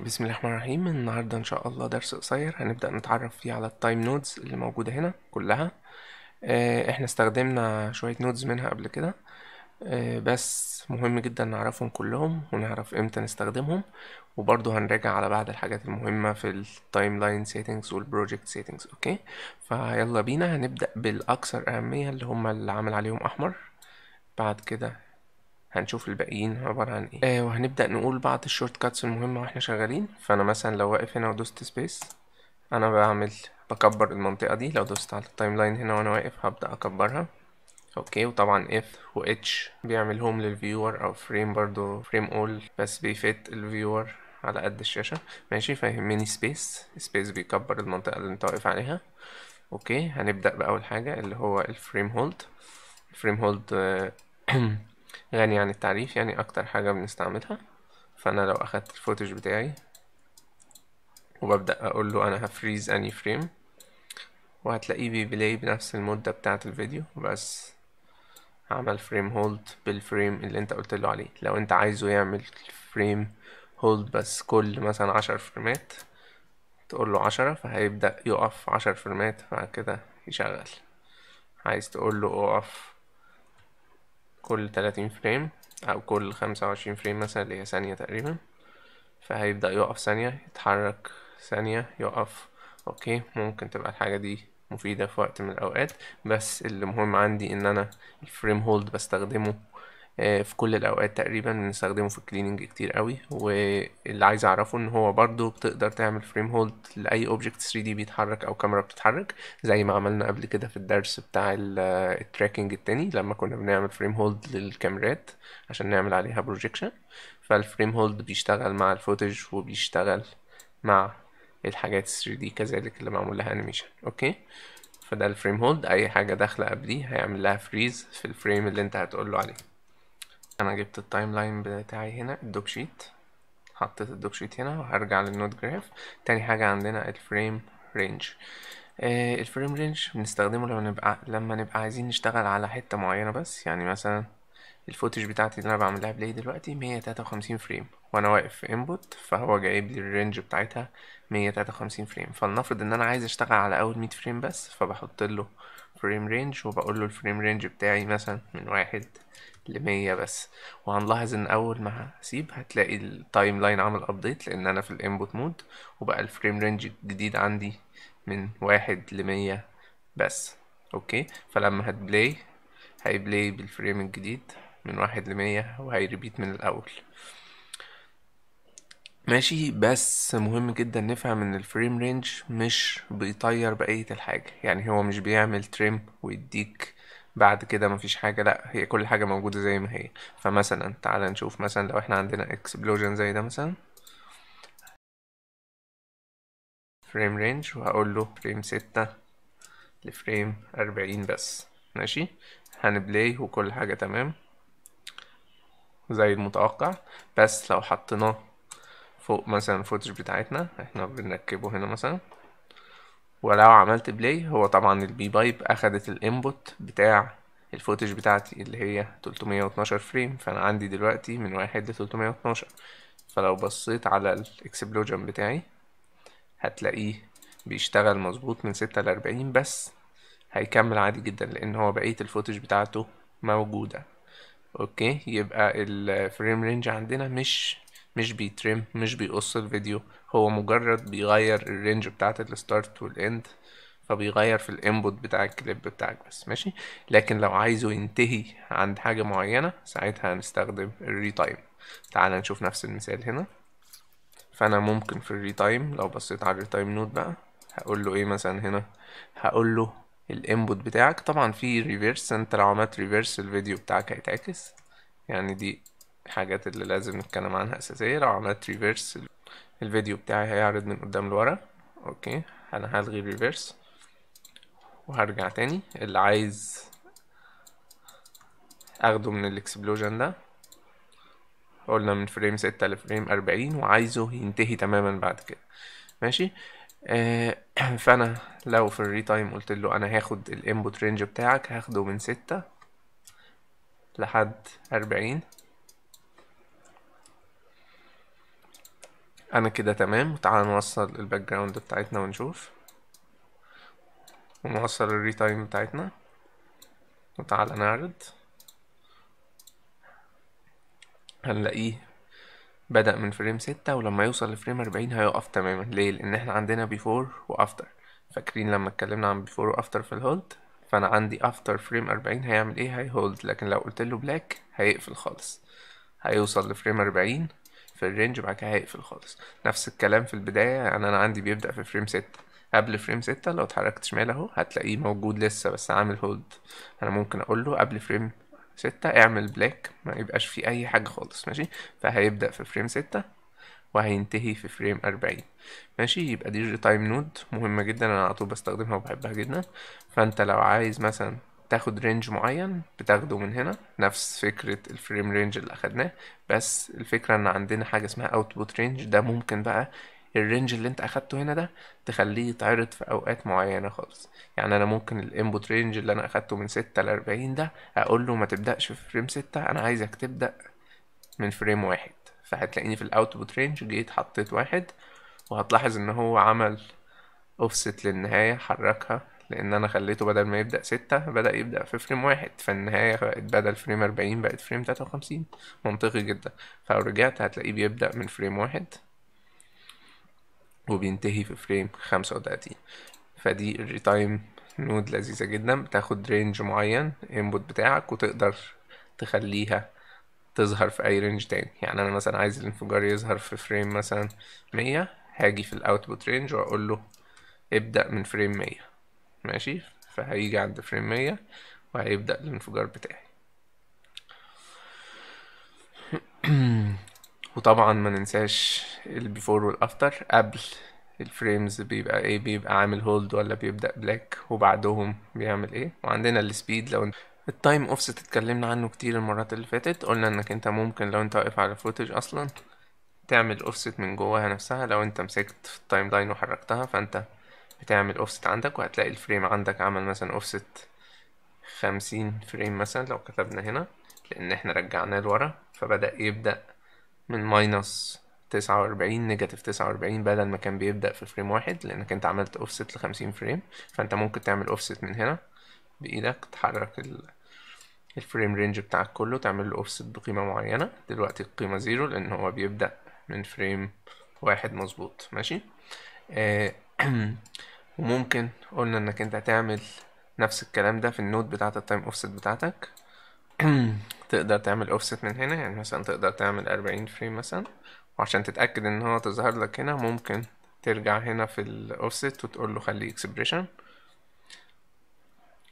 بسم الله الرحمن الرحيم النهاردة إن شاء الله درس قصير هنبدأ نتعرف فيه على التايم نودز اللي موجودة هنا كلها آه، احنا استخدمنا شوية نودز منها قبل كده آه، بس مهم جدا نعرفهم كلهم ونعرف امتى نستخدمهم وبرضه هنراجع على بعض الحاجات المهمة في التايم لاين سيتنجز والبروجكت سيتنجز اوكي فيلا بينا هنبدأ بالأكثر أهمية اللي هما اللي عامل عليهم أحمر بعد كده هنشوف الباقيين عبارة عن ايه آه وهنبدأ نقول بعض الشورت كاتس المهمة واحنا شغالين فانا مثلا لو واقف هنا ودوست سبيس انا بعمل بكبر المنطقة دي لو دوست على التايم لاين هنا وانا واقف هبدأ اكبرها اوكي وطبعا اف و اتش بيعمل هوم للفيور او فريم برضو فريم اول بس بيفت الفيور على قد الشاشة ماشي فيهمني سبيس سبيس بيكبر المنطقة اللي انت واقف عليها اوكي هنبدأ بأول حاجة اللي هو الفريم هولد الفريم هولد غني عن التعريف يعني أكتر حاجة بنستعملها فأنا لو أخدت الفوتج بتاعي وببدأ أقول له أنا هفريز أني فريم وهتلاقيه بيبلاي بنفس المدة بتاعة الفيديو بس عمل فريم هولد بالفريم اللي انت قلت له عليه لو انت عايزه يعمل فريم هولد بس كل مثلا عشر فريمات تقول له عشرة فهيبدأ يقف عشر فريمات بعد كده يشغل عايز تقول له اقف كل 30 فريم او كل 25 فريم مثلا اللي هي ثانيه تقريبا فهيبدا يقف ثانيه يتحرك ثانيه يقف اوكي ممكن تبقى الحاجه دي مفيده في وقت من الاوقات بس اللي مهم عندي ان انا الفريم هولد بستخدمه آه، في كل الاوقات تقريبا بنستخدمه في الكليننج كتير قوي واللي عايز اعرفه ان هو برضو بتقدر تعمل فريم هولد لاي اوبجكت 3 دي بيتحرك او كاميرا بتتحرك زي ما عملنا قبل كده في الدرس بتاع التراكنج آه، التاني لما كنا بنعمل فريم هولد للكاميرات عشان نعمل عليها بروجيكشن فالفريم هولد بيشتغل مع الفوتج وبيشتغل مع الحاجات 3 دي كذلك اللي معمول لها انيميشن اوكي فده الفريم هولد اي حاجه داخله قبليه هيعمل لها فريز في الفريم اللي انت هتقوله عليه انا جبت التايم لاين بتاعي هنا الدوك شيت حطيت الدوك شيت هنا وهرجع للنود جراف تاني حاجة عندنا الفريم رينج آه، الفريم رينج بنستخدمه لما نبقى لما نبقى عايزين نشتغل على حتة معينة بس يعني مثلا الفوتج بتاعتي اللي انا بعملها بلاي دلوقتي مية تلاتة وخمسين فريم وانا واقف في انبوت فهو جايب لي الرينج بتاعتها مية تلاتة وخمسين فريم فلنفرض ان انا عايز اشتغل على اول مية فريم بس فبحط له فريم رينج وبقول له الفريم رينج بتاعي مثلا من واحد لمية بس وهنلاحظ ان اول ما هسيب هتلاقي التايم لاين عمل ابديت لان انا في الانبوت مود وبقى الفريم رينج الجديد عندي من واحد لمية بس اوكي فلما هتبلاي هيبلاي بالفريم الجديد من واحد لمية وهيربيت من الاول ماشي بس مهم جدا نفهم ان الفريم رينج مش بيطير بقية الحاجة يعني هو مش بيعمل تريم ويديك بعد كده مفيش حاجة لأ هي كل حاجة موجودة زي ما هي فمثلا تعال نشوف مثلا لو احنا عندنا اكسبلوجن زي ده مثلا فريم رينج وهقول له فريم ستة لفريم أربعين بس ماشي هنبلاي وكل حاجة تمام زي المتوقع بس لو حطيناه فوق مثلا الفوتج بتاعتنا احنا بنركبه هنا مثلا ولو عملت بلاي هو طبعا البي بايب اخدت الانبوت بتاع الفوتج بتاعتي اللي هي 312 فريم فانا عندي دلوقتي من واحد ل 312 فلو بصيت على الاكسبلوجن بتاعي هتلاقيه بيشتغل مظبوط من ستة لأربعين بس هيكمل عادي جدا لان هو بقية الفوتج بتاعته موجودة اوكي يبقى الفريم رينج عندنا مش مش بيترم مش بيقص الفيديو هو مجرد بيغير الرينج بتاعت الستارت والاند فبيغير في الانبوت بتاع الكليب بتاعك بس ماشي لكن لو عايزه ينتهي عند حاجة معينة ساعتها هنستخدم الريتايم تعال نشوف نفس المثال هنا فانا ممكن في الريتايم لو بصيت على الريتايم نوت نود بقى هقول له ايه مثلا هنا هقول له الانبوت بتاعك طبعا في ريفيرس انت لو عملت ريفيرس الفيديو بتاعك هيتعكس يعني دي الحاجات اللي لازم نتكلم عنها أساسية لو عملت ريفيرس الفيديو بتاعي هيعرض من قدام لورا اوكي أنا هلغي الريفيرس وهرجع تاني اللي عايز اخده من الاكسبلوجن ده قلنا من فريم ستة لفريم أربعين وعايزه ينتهي تماما بعد كده ماشي آه فانا لو في الري تايم قلت له انا هاخد الانبوت رينج بتاعك هاخده من ستة لحد أربعين انا كده تمام تعال نوصل الباك جراوند بتاعتنا ونشوف ونوصل الريتايم بتاعتنا وتعال نعرض هنلاقيه بدأ من فريم ستة ولما يوصل لفريم أربعين هيقف تماما ليه لأن احنا عندنا بيفور وأفتر فاكرين لما اتكلمنا عن بيفور وأفتر في الهولد فأنا عندي أفتر فريم أربعين هيعمل ايه هيهولد لكن لو قلت له بلاك هيقفل خالص هيوصل لفريم أربعين في الرينج وبعد كده هيقفل خالص نفس الكلام في البداية يعني أنا عندي بيبدأ في فريم ستة قبل فريم ستة لو اتحركت شمال اهو هتلاقيه موجود لسه بس عامل هولد أنا ممكن أقول له قبل فريم ستة اعمل بلاك ما يبقاش فيه أي حاجة خالص ماشي فهيبدأ في فريم ستة وهينتهي في فريم أربعين ماشي يبقى دي تايم نود مهمة جدا أنا على طول بستخدمها وبحبها جدا فأنت لو عايز مثلا تاخد رينج معين بتاخده من هنا نفس فكرة الفريم رينج اللي أخدناه بس الفكرة إن عندنا حاجة اسمها output range ده ممكن بقى الرينج اللي انت اخدته هنا ده تخليه يتعرض في اوقات معينه خالص يعني انا ممكن الانبوت رينج اللي انا اخدته من ستة لاربعين ده اقول له ما تبداش في فريم ستة انا عايزك تبدا من فريم واحد فهتلاقيني في الاوتبوت رينج جيت حطيت واحد وهتلاحظ ان هو عمل اوفست للنهايه حركها لان انا خليته بدل ما يبدا ستة بدا يبدا في فريم واحد فالنهاية بدل فريم أربعين بقت فريم تلاتة وخمسين منطقي جدا فلو رجعت هتلاقيه بيبدا من فريم واحد وبينتهي في فريم خمسة وتلاتين فدي الريتايم نود لذيذة جدا بتاخد رينج معين انبوت بتاعك وتقدر تخليها تظهر في اي رينج تاني يعني انا مثلا عايز الانفجار يظهر في فريم مثلا مية هاجي في الاوتبوت رينج واقول له ابدأ من فريم مية ماشي فهيجي عند فريم مية وهيبدأ الانفجار بتاعي وطبعا ما ننساش البيفور والافتر قبل الفريمز بيبقى ايه بيبقى عامل هولد ولا بيبدأ بلاك وبعدهم بيعمل ايه وعندنا السبيد لو التايم اوفست اتكلمنا عنه كتير المرات اللي فاتت قلنا انك انت ممكن لو انت واقف على فوتج اصلا تعمل اوفست من جواها نفسها لو انت مسكت في التايم لاين وحركتها فانت بتعمل اوفست عندك وهتلاقي الفريم عندك عمل مثلا اوفست خمسين فريم مثلا لو كتبنا هنا لان احنا رجعناه لورا فبدأ يبدأ من ماينس تسعة وأربعين نيجاتيف تسعة وأربعين بدل ما كان بيبدأ في فريم واحد لأنك أنت عملت أوفست لخمسين فريم فأنت ممكن تعمل أوفست من هنا بإيدك تحرك الفريم رينج بتاعك كله تعمل له أوفست بقيمة معينة دلوقتي القيمة زيرو لأن هو بيبدأ من فريم واحد مظبوط ماشي آه, آه، وممكن قلنا انك انت تعمل نفس الكلام ده في النوت بتاعت التايم اوفست بتاعتك تقدر تعمل اوفست من هنا يعني مثلا تقدر تعمل أربعين فريم مثلا وعشان تتأكد ان هو تظهر لك هنا ممكن ترجع هنا في الاوفست وتقول له خليه اكسبريشن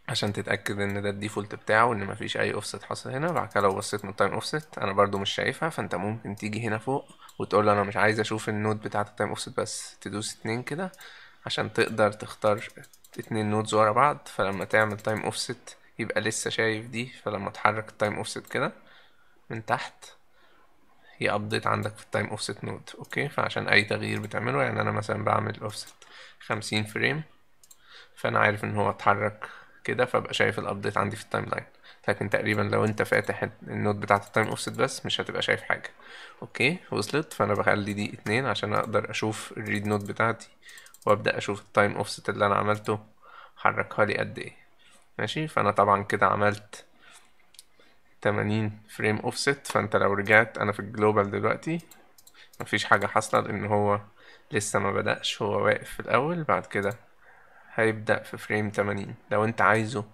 عشان تتأكد ان ده الديفولت بتاعه وان مفيش اي اوفست حصل هنا بعد كده لو بصيت من التايم اوفست انا برضو مش شايفها فانت ممكن تيجي هنا فوق وتقول له انا مش عايز اشوف النوت بتاعت التايم اوفست بس تدوس اتنين كده عشان تقدر تختار اتنين نودز ورا بعض فلما تعمل تايم اوفست يبقى لسه شايف دي فلما تحرك التايم اوفست كده من تحت هي ابديت عندك في التايم اوفست نود اوكي فعشان اي تغيير بتعمله يعني انا مثلا بعمل اوفست خمسين فريم فانا عارف ان هو اتحرك كده فابقى شايف الابديت عندي في التايم لاين لكن تقريبا لو انت فاتح النود بتاعت التايم اوفست بس مش هتبقى شايف حاجه اوكي وصلت فانا بخلي دي اتنين عشان اقدر اشوف الريد نود بتاعتي وابدا اشوف التايم اوفست اللي انا عملته حركها لي قد ايه ماشي فانا طبعا كده عملت 80 فريم اوفست فانت لو رجعت انا في الجلوبال دلوقتي مفيش حاجة حصلت ان هو لسه ما بدأش هو واقف في الاول بعد كده هيبدأ في فريم 80 لو انت عايزه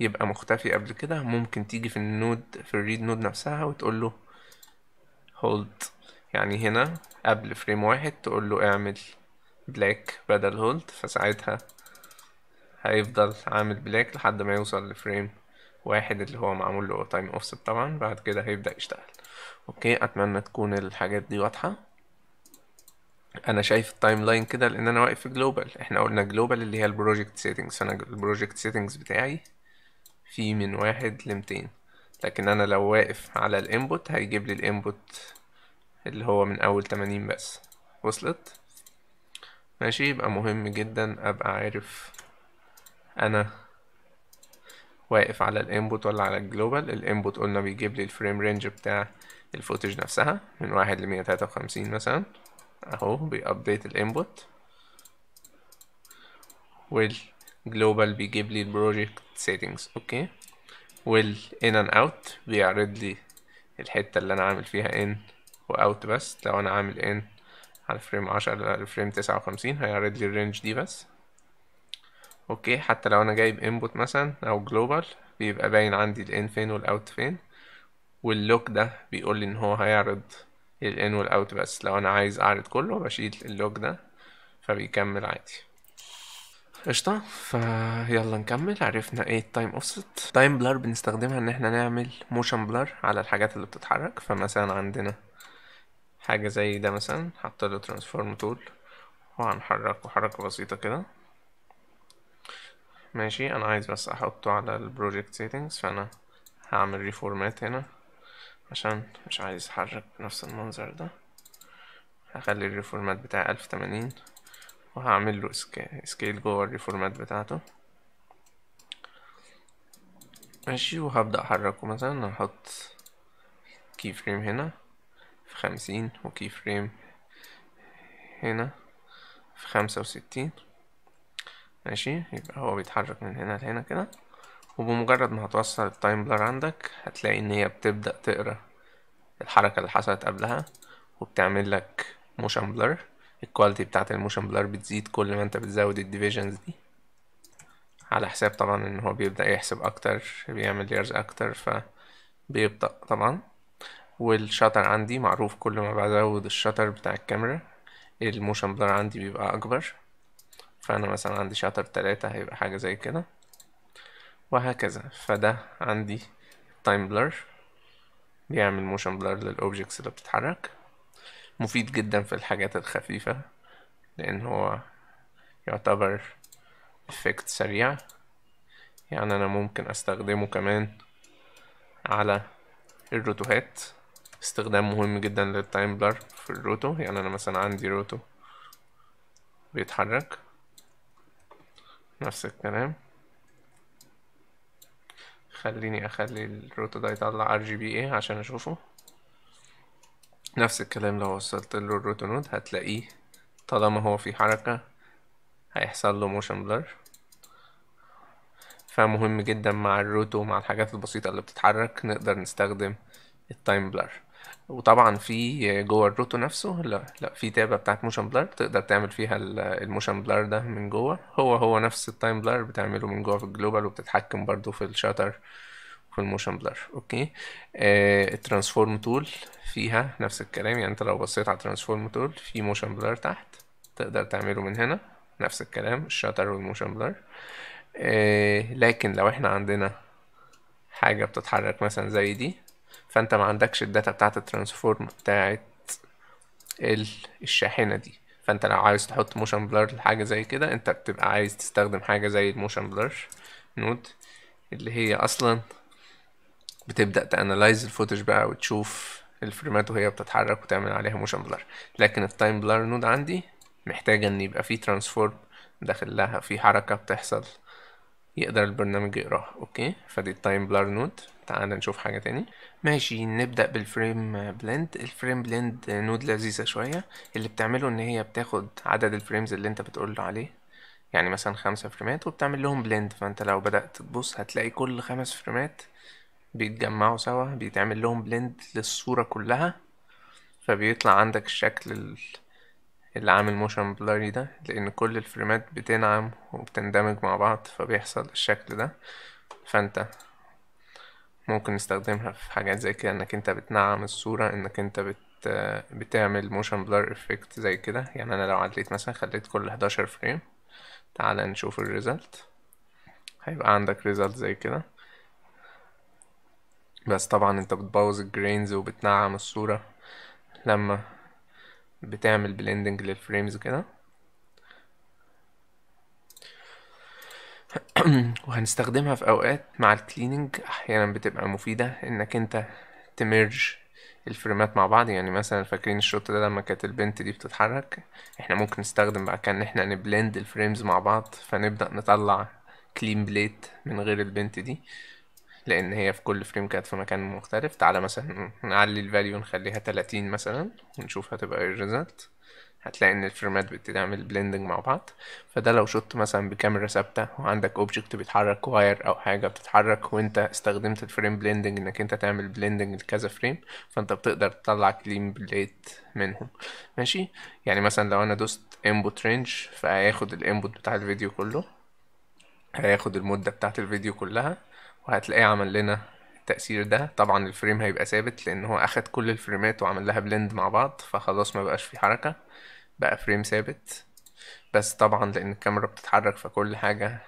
يبقى مختفي قبل كده ممكن تيجي في النود في الريد نود نفسها وتقول له hold يعني هنا قبل فريم واحد تقول له اعمل بلاك بدل هولد فساعتها هيفضل عامل بلاك لحد ما يوصل لفريم واحد اللي هو معمول له تايم اوفست طبعا بعد كده هيبدأ يشتغل اوكي اتمنى تكون الحاجات دي واضحة انا شايف التايم لاين كده لان انا واقف في جلوبال احنا قلنا جلوبال اللي هي البروجكت سيتنجز انا البروجكت سيتنجز بتاعي في من واحد لمتين لكن انا لو واقف على الانبوت هيجيب لي الانبوت اللي هو من اول تمانين بس وصلت ماشي يبقى مهم جدا ابقى عارف انا واقف على الانبوت ولا على الجلوبال الانبوت قلنا بيجيب لي الفريم رينج بتاع الفوتج نفسها من واحد لمية تلاتة وخمسين مثلا اهو بيابديت الانبوت والجلوبال بيجيب لي البروجكت سيتنجز اوكي والان ان اوت بيعرض لي الحتة اللي انا عامل فيها ان واوت بس لو انا عامل ان على فريم عشرة لفريم تسعة وخمسين هيعرض لي الرينج دي بس اوكي حتى لو انا جايب انبوت مثلا او جلوبال بيبقى باين عندي الان فين والاوت فين واللوك ده بيقول لي ان هو هيعرض الان والاوت بس لو انا عايز اعرض كله بشيل اللوك ده فبيكمل عادي قشطة فيلا نكمل عرفنا ايه التايم اوفست تايم بلر بنستخدمها ان احنا نعمل موشن بلر على الحاجات اللي بتتحرك فمثلا عندنا حاجة زي ده مثلا حط له ترانسفورم تول وهنحركه حركة بسيطة كده ماشي انا عايز بس احطه على البروجكت سيتنجز فانا هعمل ريفورمات هنا عشان مش عايز احرك نفس المنظر ده هخلي الريفورمات بتاعي الف تمانين وهعمل له سكيل جوه الريفورمات بتاعته ماشي وهبدأ احركه مثلا هحط كي فريم هنا في خمسين وكي فريم هنا في خمسة وستين ماشي يبقى هو بيتحرك من هنا لهنا كده وبمجرد ما هتوصل التايم بلر عندك هتلاقي ان هي بتبدأ تقرا الحركة اللي حصلت قبلها وبتعمل لك موشن بلر الكواليتي بتاعت الموشن بلر بتزيد كل ما انت بتزود الديفيجنز دي على حساب طبعا ان هو بيبدأ يحسب اكتر بيعمل ليرز اكتر فبيبدأ طبعا والشاتر عندي معروف كل ما بزود الشاتر بتاع الكاميرا الموشن بلر عندي بيبقى أكبر فأنا مثلا عندي شاتر تلاتة هيبقى حاجة زي كده وهكذا فده عندي تايم بلر بيعمل موشن بلر للأوبجكتس اللي بتتحرك مفيد جدا في الحاجات الخفيفة لأن هو يعتبر افكت سريع يعني أنا ممكن أستخدمه كمان على الروتوهات استخدام مهم جدا للتايم بلر في الروتو يعني انا مثلا عندي روتو بيتحرك نفس الكلام خليني اخلي الروتو ده يطلع ار جي بي ايه عشان اشوفه نفس الكلام لو وصلت له الروتو نود هتلاقيه طالما هو في حركة هيحصل له موشن بلر فمهم جدا مع الروتو ومع الحاجات البسيطة اللي بتتحرك نقدر نستخدم التايم بلر وطبعا في جوه الروتو نفسه لا لا في تابه بتاعت موشن بلر تقدر تعمل فيها الموشن بلر ده من جوه هو هو نفس التايم بلر بتعمله من جوه في الجلوبال وبتتحكم برضو في الشاتر في الموشن بلر اوكي آه الترانسفورم تول فيها نفس الكلام يعني انت لو بصيت على الترانسفورم تول في موشن بلر تحت تقدر تعمله من هنا نفس الكلام الشاتر والموشن بلر آه لكن لو احنا عندنا حاجة بتتحرك مثلا زي دي فانت ما عندكش الداتا بتاعت الترانسفورم بتاعت الشاحنه دي فانت لو عايز تحط موشن بلر لحاجه زي كده انت بتبقى عايز تستخدم حاجه زي الموشن بلر نود اللي هي اصلا بتبدا تانلايز الفوتج بقى وتشوف الفريمات وهي بتتحرك وتعمل عليها موشن بلر لكن التايم بلر نود عندي محتاجه ان يبقى في ترانسفورم داخل لها في حركه بتحصل يقدر البرنامج يقراها اوكي فدي التايم بلر نود تعالى نشوف حاجة تاني ماشي نبدأ بالفريم بلند الفريم بلند نود لذيذة شوية اللي بتعمله ان هي بتاخد عدد الفريمز اللي انت له عليه يعني مثلا خمسة فريمات وبتعمل لهم بلند فانت لو بدأت تبص هتلاقي كل خمس فريمات بيتجمعوا سوا بيتعمل لهم بلند للصورة كلها فبيطلع عندك الشكل اللي عامل موشن بلاري ده لأن كل الفريمات بتنعم وبتندمج مع بعض فبيحصل الشكل ده فانت ممكن نستخدمها في حاجات زي كده انك انت بتنعم الصورة انك انت بت بتعمل موشن بلر افكت زي كده يعني انا لو عدلت مثلا خليت كل 11 فريم تعال نشوف الريزلت هيبقى عندك ريزلت زي كده بس طبعا انت بتبوظ الجرينز وبتنعم الصورة لما بتعمل بلندنج للفريمز كده وهنستخدمها في اوقات مع الكليننج احيانا بتبقى مفيدة انك انت تمرج الفريمات مع بعض يعني مثلا فاكرين الشوت ده لما كانت البنت دي بتتحرك احنا ممكن نستخدم بقى كان احنا نبلند الفريمز مع بعض فنبدأ نطلع كلين بليت من غير البنت دي لان هي في كل فريم كانت في مكان مختلف تعالى مثلا نعلي الفاليو نخليها تلاتين مثلا ونشوف هتبقى ايه الريزلت هتلاقي ان الفريمات بتتعمل بليندنج مع بعض فده لو شطت مثلا بكاميرا ثابته وعندك اوبجكت بيتحرك واير او حاجه بتتحرك وانت استخدمت الفريم بليندنج انك انت تعمل بليندنج لكذا فريم فانت بتقدر تطلع كلين بليت منهم ماشي يعني مثلا لو انا دوست انبوت رينج فهياخد الانبوت بتاع الفيديو كله هياخد المده بتاعه الفيديو كلها وهتلاقيه عمل لنا التأثير ده طبعا الفريم هيبقى ثابت لأن هو أخد كل الفريمات وعمل لها بلند مع بعض فخلاص ما بقاش في حركة بقى فريم ثابت بس طبعا لأن الكاميرا بتتحرك فكل حاجة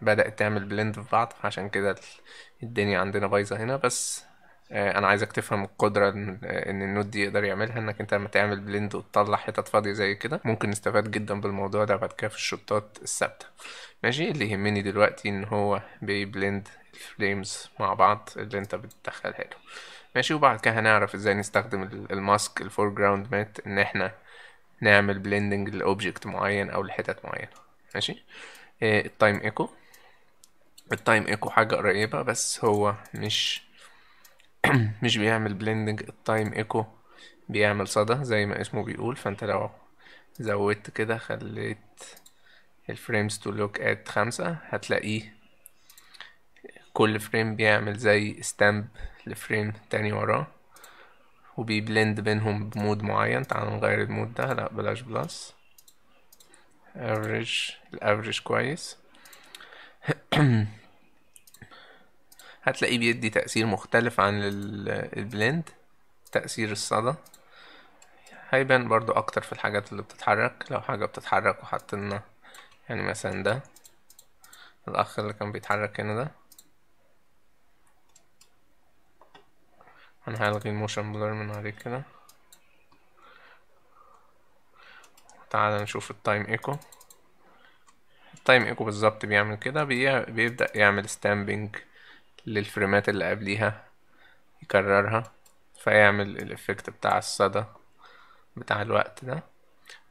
بدأت تعمل بلند في بعض عشان كده الدنيا عندنا بايظة هنا بس آه، انا عايزك تفهم القدره ان النود دي يقدر يعملها انك انت لما تعمل بلند وتطلع حتت فاضيه زي كده ممكن نستفاد جدا بالموضوع ده بعد كده في الشطات الثابته ماشي اللي يهمني دلوقتي ان هو بيبلند الفريمز مع بعض اللي انت بتدخلها له ماشي وبعد كده هنعرف ازاي نستخدم الماسك الفور جراوند مات ان احنا نعمل بليندنج لاوبجكت معين او لحتت معينه ماشي التايم ايكو التايم ايكو حاجه قريبه بس هو مش مش بيعمل بليندنج التايم ايكو بيعمل صدى زي ما اسمه بيقول فانت لو زودت كده خليت الفريمز تو لوك ات خمسة هتلاقيه كل فريم بيعمل زي ستامب لفريم تاني وراه وبيبلند بينهم بمود معين تعالوا نغير المود ده لا بلاش بلس افريج الافريج كويس هتلاقيه بيدي تأثير مختلف عن البلند تأثير الصدى هيبان برضو اكتر في الحاجات اللي بتتحرك لو حاجة بتتحرك وحطينا يعني مثلا ده الأخ اللي كان بيتحرك هنا ده انا هلغي الموشن بلر من عليه كده تعالى نشوف التايم ايكو التايم ايكو بالظبط بيعمل كده بيبدأ يعمل ستامبنج للفريمات اللي قبليها يكررها فيعمل الافكت بتاع الصدى بتاع الوقت ده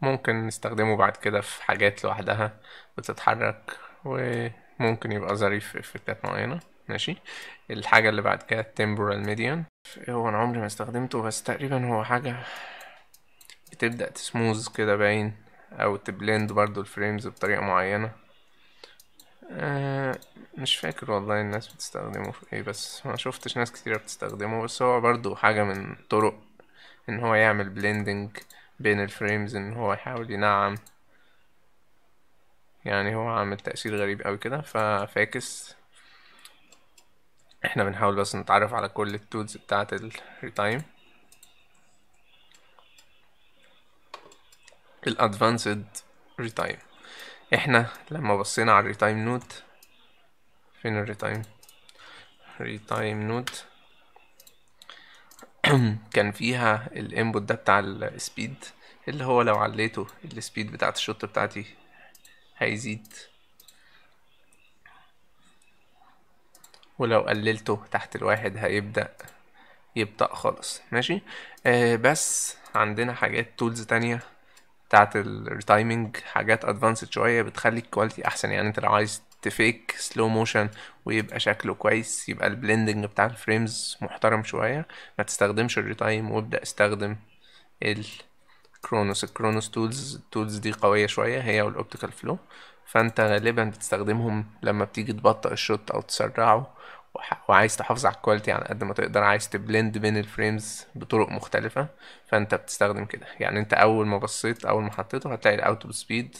ممكن نستخدمه بعد كده في حاجات لوحدها بتتحرك وممكن يبقى ظريف في افكتات معينة ماشي الحاجة اللي بعد كده temporal ميديان ايه هو انا عمري ما استخدمته بس تقريبا هو حاجة بتبدأ تسموز كده باين او تبلند برضو الفريمز بطريقة معينة أه مش فاكر والله الناس بتستخدمه في ايه بس ما شفتش ناس كتيرة بتستخدمه بس هو برضو حاجة من طرق ان هو يعمل بلندنج بين الفريمز ان هو يحاول ينعم يعني هو عامل تأثير غريب اوي كده ففاكس احنا بنحاول بس نتعرف على كل التولز بتاعت الريتايم الادفانسد ريتايم احنا لما بصينا على الريتايم نود فين الريتايم ريتايم نوت كان فيها الانبوت ده بتاع السبيد اللي هو لو عليته السبيد بتاعت الشوت بتاعتي هيزيد ولو قللته تحت الواحد هيبدأ يبطأ خالص ماشي آه بس عندنا حاجات تولز تانية بتاعت الريتايمينج حاجات ادفانسد شوية بتخلي الكواليتي احسن يعني انت لو عايز تفيك سلو موشن ويبقى شكله كويس يبقى البلندنج بتاع الفريمز محترم شوية ما تستخدمش الريتايم وابدأ استخدم الكرونوس الكرونوس تولز التولز دي قوية شوية هي والاوبتيكال فلو فانت غالبا بتستخدمهم لما بتيجي تبطئ الشوت او تسرعه وعايز تحافظ على الكواليتي يعني على قد ما تقدر عايز تبلند بين الفريمز بطرق مختلفة فانت بتستخدم كده يعني انت اول ما بصيت اول ما حطيته هتلاقي اوف سبيد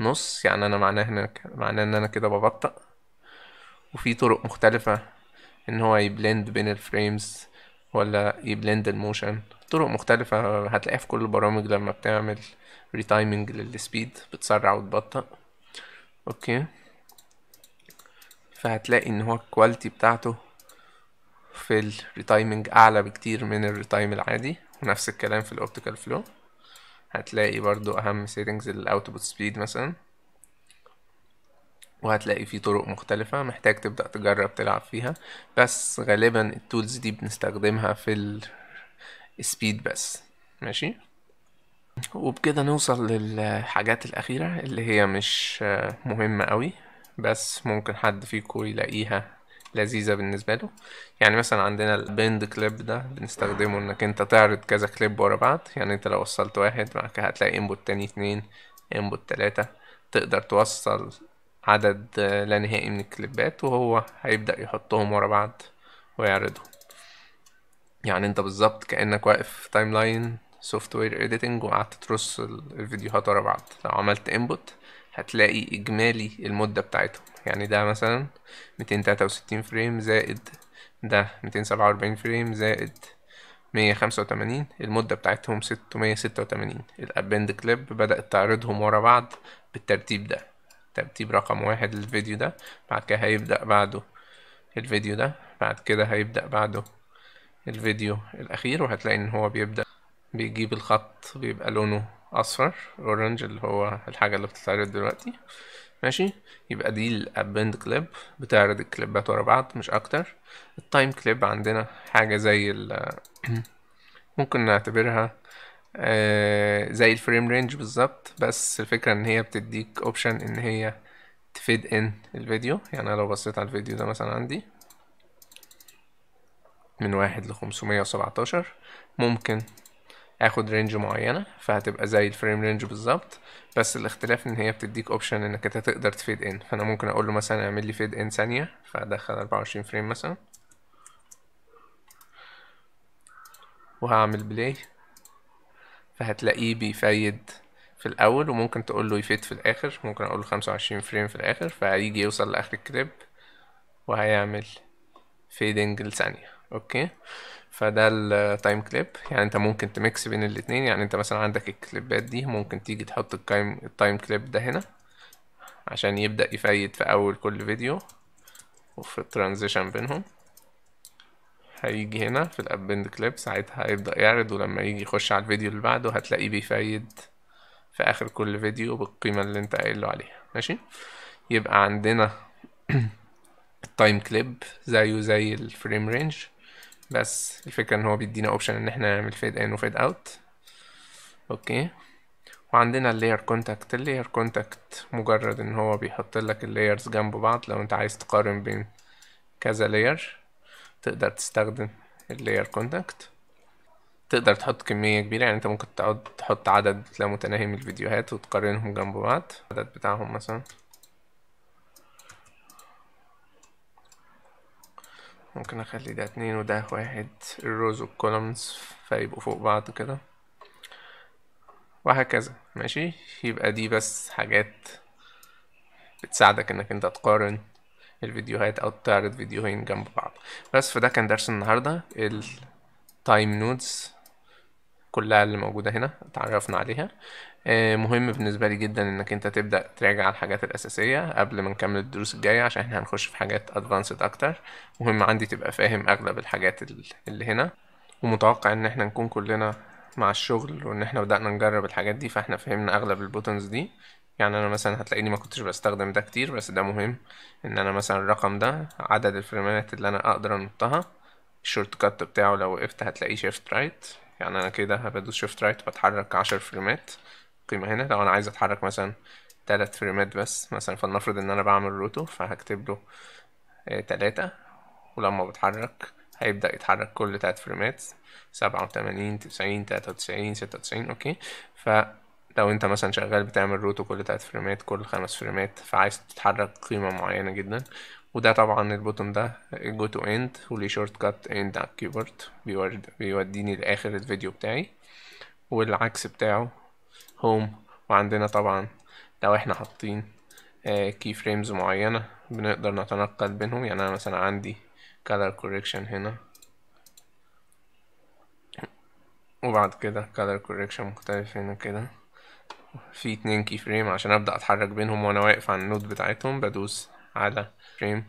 نص يعني انا معناه هنا معناه ان انا كده ببطأ وفي طرق مختلفة ان هو يبلند بين الفريمز ولا يبلند الموشن طرق مختلفة هتلاقيها في كل البرامج لما بتعمل ريتايمنج للسبيد بتسرع وتبطأ اوكي فهتلاقي ان هو الكواليتي بتاعته في الريتايمنج اعلى بكتير من الريتايم العادي ونفس الكلام في الاوبتيكال فلو هتلاقي برضو اهم سيتنجز الاوتبوت سبيد مثلا وهتلاقي فيه طرق مختلفة محتاج تبدأ تجرب تلعب فيها بس غالبا التولز دي بنستخدمها في السبيد بس ماشي وبكده نوصل للحاجات الأخيرة اللي هي مش مهمة قوي بس ممكن حد فيكم يلاقيها لذيذة بالنسبة له يعني مثلا عندنا البند كليب ده بنستخدمه انك انت تعرض كذا كليب ورا بعض يعني انت لو وصلت واحد معك هتلاقي انبوت تاني اتنين انبوت تلاتة تقدر توصل عدد لا نهائي من الكليبات وهو هيبدأ يحطهم ورا بعض ويعرضهم يعني انت بالظبط كأنك واقف في تايم لاين سوفت وير اديتنج وقعدت ترص الفيديوهات ورا بعض لو عملت انبوت هتلاقي اجمالي المده بتاعتهم يعني ده مثلا 263 فريم زائد ده 247 فريم زائد 185 المدة بتاعتهم 686 الأبند كليب بدأت تعرضهم ورا بعض بالترتيب ده ترتيب رقم واحد للفيديو ده بعد كده هيبدأ بعده الفيديو ده بعد كده هيبدأ بعده الفيديو الأخير وهتلاقي إن هو بيبدأ بيجيب الخط بيبقى لونه اصفر اورنج اللي هو الحاجة اللي بتتعرض دلوقتي ماشي يبقى دي الابند كليب بتعرض الكليبات ورا بعض مش اكتر التايم كليب عندنا حاجة زي ال ممكن نعتبرها آه، زي الفريم رينج بالظبط بس الفكرة ان هي بتديك اوبشن ان هي تفيد ان الفيديو يعني انا لو بصيت على الفيديو ده مثلا عندي من واحد لخمسمية وسبعتاشر ممكن اخد رينج معينه فهتبقى زي الفريم رينج بالظبط بس الاختلاف ان هي بتديك اوبشن انك انت تقدر تفيد ان فانا ممكن اقول له مثلا اعمل لي فيد ان ثانيه فادخل 24 فريم مثلا وهعمل بلاي فهتلاقيه بيفيد في الاول وممكن تقول له يفيد في الاخر ممكن اقول له 25 فريم في الاخر فهيجي يوصل لاخر الكليب وهيعمل فيدنج لثانيه اوكي فده التايم كليب يعني انت ممكن تميكس بين الاتنين يعني انت مثلا عندك الكليبات دي ممكن تيجي تحط التايم التايم كليب ده هنا عشان يبدأ يفيد في اول كل فيديو وفي الترانزيشن بينهم هيجي هنا في الابند كليب ساعتها هيبدأ يعرض ولما يجي يخش على الفيديو اللي بعده هتلاقيه بيفيد في اخر كل فيديو بالقيمة اللي انت قايل له عليها ماشي يبقى عندنا التايم كليب زيه زي الفريم رينج بس الفكرة ان هو بيدينا اوبشن ان احنا نعمل فيد ان وفيد اوت اوكي وعندنا اللاير كونتاكت اللاير كونتاكت مجرد ان هو بيحط لك اللايرز جنب بعض لو انت عايز تقارن بين كذا لاير تقدر تستخدم اللاير كونتاكت تقدر تحط كمية كبيرة يعني انت ممكن تقعد تحط عدد لا متناهي من الفيديوهات وتقارنهم جنب بعض العدد بتاعهم مثلا ممكن اخلي ده اتنين وده واحد الروز والكولمز فيبقوا فوق بعض كده وهكذا ماشي يبقى دي بس حاجات بتساعدك انك انت تقارن الفيديوهات او تعرض فيديوهين جنب بعض بس فده كان درس النهارده التايم نودز كلها اللي موجوده هنا اتعرفنا عليها آه، مهم بالنسبة لي جدا انك انت تبدأ تراجع الحاجات الأساسية قبل ما نكمل الدروس الجاية عشان احنا هنخش في حاجات ادفانسد أكتر مهم عندي تبقى فاهم أغلب الحاجات اللي هنا ومتوقع ان احنا نكون كلنا مع الشغل وان احنا بدأنا نجرب الحاجات دي فاحنا فهمنا أغلب البوتنز دي يعني انا مثلا هتلاقيني ما كنتش بستخدم ده كتير بس ده مهم ان انا مثلا الرقم ده عدد الفريمات اللي انا اقدر انطها الشورت كات بتاعه لو وقفت هتلاقيه شيفت رايت يعني انا كده هبدو شيفت رايت بتحرك عشر فريمات قيمة هنا لو انا عايز اتحرك مثلا تلات فريمات بس مثلا فلنفرض ان انا بعمل روتو فهكتب له آه، تلاتة ولما بتحرك هيبدأ يتحرك كل تلات فريمات سبعة وتمانين تسعين تلاتة وتسعين ستة وتسعين اوكي لو انت مثلا شغال بتعمل روتو كل تلات فريمات كل خمس فريمات فعايز تتحرك قيمة معينة جدا وده طبعا البوتون ده جو تو اند وليه شورت كات اند على الكيبورد بيوديني لاخر الفيديو بتاعي والعكس بتاعه هوم وعندنا طبعا لو احنا حاطين كي آه، فريمز معينة بنقدر نتنقل بينهم يعني انا مثلا عندي color correction هنا وبعد كده color correction مختلف هنا كده في اتنين كي فريم عشان ابدأ اتحرك بينهم وانا واقف على النود بتاعتهم بدوس على فريم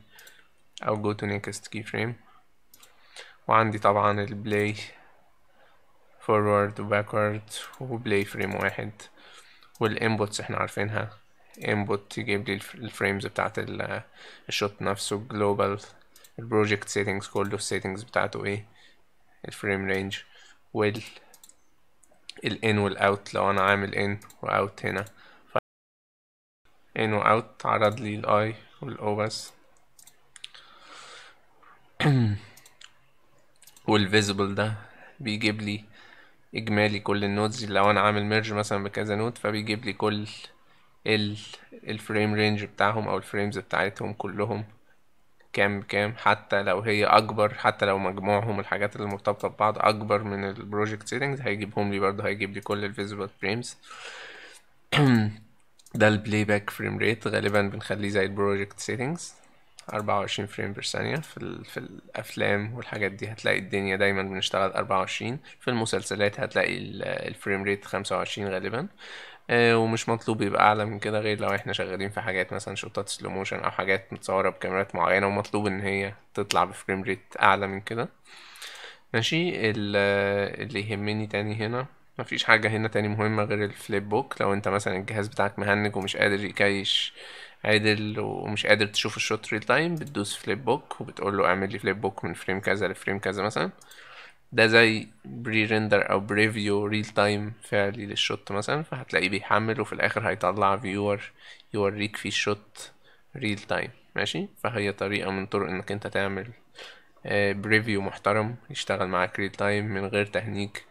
او go to next key frame وعندي طبعا البلاي forward وباكورد وبلاي فريم واحد والانبوتس احنا عارفينها انبوت تجيب لي الفريمز بتاعت الشوت نفسه جلوبال البروجكت سيتنجز كله السيتنجز بتاعته ايه الفريم رينج وال الان والاوت لو انا عامل ان واوت هنا ف ان واوت عرض لي الاي والاو بس والفيزبل ده بيجيب لي اجمالي كل النودز لو انا عامل ميرج مثلا بكذا نود فبيجيب لي كل ال الفريم رينج بتاعهم او الفريمز بتاعتهم كلهم كام كام حتى لو هي اكبر حتى لو مجموعهم الحاجات اللي مرتبطه ببعض اكبر من البروجكت سيتنجز هيجيبهم لي برضه هيجيب لي كل الفيزيبل فريمز ده البلاي باك فريم ريت غالبا بنخليه زي البروجكت سيتنجز أربعة وعشرين فريم بير ثانية في, في الأفلام والحاجات دي هتلاقي الدنيا دايما بنشتغل أربعة وعشرين في المسلسلات هتلاقي الفريم ريت خمسة وعشرين غالبا آه، ومش مطلوب يبقى اعلى من كده غير لو احنا شغالين في حاجات مثلا شوطات سلو موشن او حاجات متصوره بكاميرات معينه ومطلوب ان هي تطلع بفريم ريت اعلى من كده ماشي اللي يهمني تاني هنا مفيش حاجه هنا تاني مهمه غير الفليب بوك لو انت مثلا الجهاز بتاعك مهنج ومش قادر يكيش عدل ومش قادر تشوف الشوت ريل تايم بتدوس فليب بوك وبتقول له اعمل لي فليب بوك من فريم كذا لفريم كذا مثلا ده زي بري ريندر او بريفيو ريل تايم فعلي للشوت مثلا فهتلاقيه بيحمل وفي الاخر هيطلع فيور يوريك فيه الشوت ريل تايم ماشي فهي طريقه من طرق انك انت تعمل بريفيو آه، محترم يشتغل معاك ريل تايم من غير تهنيك